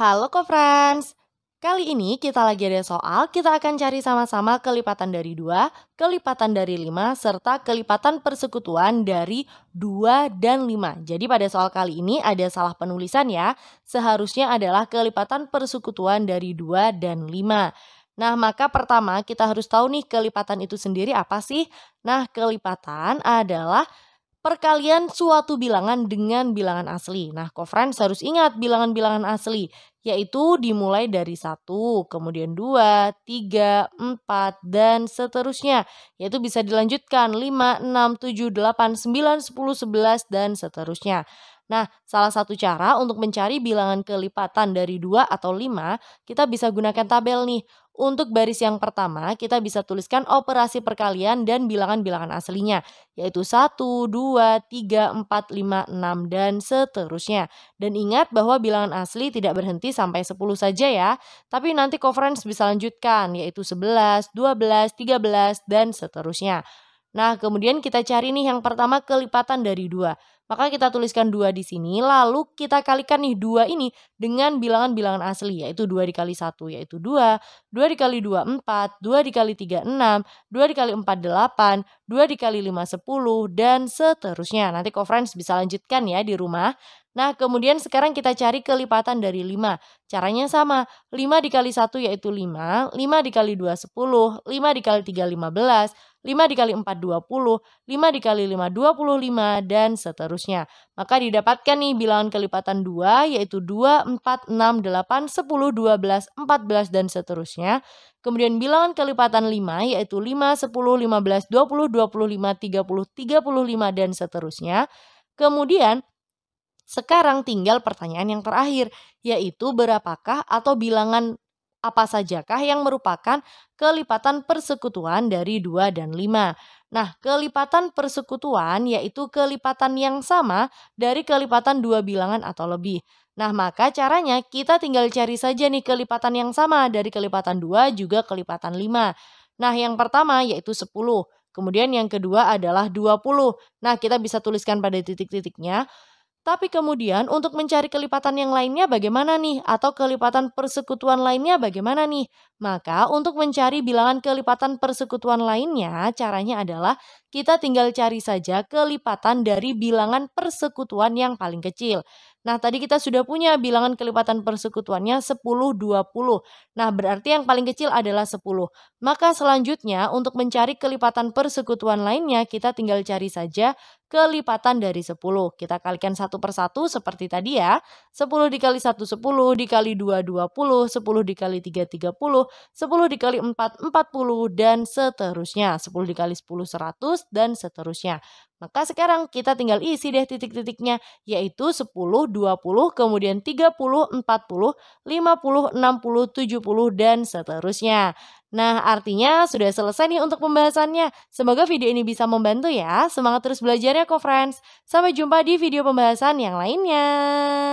Halo Kofrans, kali ini kita lagi ada soal, kita akan cari sama-sama kelipatan dari 2, kelipatan dari 5, serta kelipatan persekutuan dari 2 dan 5. Jadi pada soal kali ini ada salah penulisan ya, seharusnya adalah kelipatan persekutuan dari 2 dan 5. Nah, maka pertama kita harus tahu nih kelipatan itu sendiri apa sih? Nah, kelipatan adalah perkalian suatu bilangan dengan bilangan asli. Nah, kofrans harus ingat bilangan-bilangan asli yaitu dimulai dari satu kemudian dua tiga empat dan seterusnya. Yaitu bisa dilanjutkan lima enam tujuh delapan sembilan sepuluh sebelas dan seterusnya. Nah, salah satu cara untuk mencari bilangan kelipatan dari 2 atau 5, kita bisa gunakan tabel nih. Untuk baris yang pertama, kita bisa tuliskan operasi perkalian dan bilangan-bilangan aslinya, yaitu 1, 2, 3, 4, 5, 6, dan seterusnya. Dan ingat bahwa bilangan asli tidak berhenti sampai 10 saja ya, tapi nanti conference bisa lanjutkan, yaitu 11, 12, 13, dan seterusnya. Nah, kemudian kita cari nih yang pertama kelipatan dari 2. Maka kita tuliskan dua di sini, lalu kita kalikan nih dua ini dengan bilangan-bilangan asli, yaitu dua dikali satu yaitu dua, dua dikali dua empat, dua dikali tiga enam, dua dikali empat delapan, dua dikali lima sepuluh dan seterusnya. Nanti conference bisa lanjutkan ya di rumah. Nah, kemudian sekarang kita cari kelipatan dari 5. Caranya sama, 5 dikali 1 yaitu 5, 5 dikali 2 10, 5 dikali 3 15, 5 dikali 4 20, 5 dikali 5 25, dan seterusnya. Maka didapatkan nih bilangan kelipatan 2 yaitu 2, 4, 6, 8, 10, 12, 14, dan seterusnya. Kemudian bilangan kelipatan 5 yaitu 5, 10, 15, 20, 25, 30, 35, dan seterusnya. Kemudian sekarang tinggal pertanyaan yang terakhir, yaitu berapakah atau bilangan apa sajakah yang merupakan kelipatan persekutuan dari 2 dan 5. Nah, kelipatan persekutuan yaitu kelipatan yang sama dari kelipatan dua bilangan atau lebih. Nah, maka caranya kita tinggal cari saja nih kelipatan yang sama dari kelipatan 2 juga kelipatan 5. Nah, yang pertama yaitu 10. Kemudian yang kedua adalah 20. Nah, kita bisa tuliskan pada titik-titiknya. Tapi kemudian untuk mencari kelipatan yang lainnya bagaimana nih? Atau kelipatan persekutuan lainnya bagaimana nih? Maka untuk mencari bilangan kelipatan persekutuan lainnya caranya adalah kita tinggal cari saja kelipatan dari bilangan persekutuan yang paling kecil. Nah, tadi kita sudah punya bilangan kelipatan persekutuannya 10, 20. Nah, berarti yang paling kecil adalah 10. Maka selanjutnya untuk mencari kelipatan persekutuan lainnya, kita tinggal cari saja kelipatan dari 10. Kita kalikan satu persatu seperti tadi ya. 10 dikali 1, 10. Dikali 2, 20. 10 dikali 3, 30. 10 dikali 4, 40. Dan seterusnya. 10 dikali 10, 100. Dan seterusnya. Maka sekarang kita tinggal isi deh titik-titiknya, yaitu 10, 20, kemudian 30, 40, 50, 60, 70, dan seterusnya. Nah, artinya sudah selesai nih untuk pembahasannya. Semoga video ini bisa membantu ya. Semangat terus belajarnya kok, friends. Sampai jumpa di video pembahasan yang lainnya.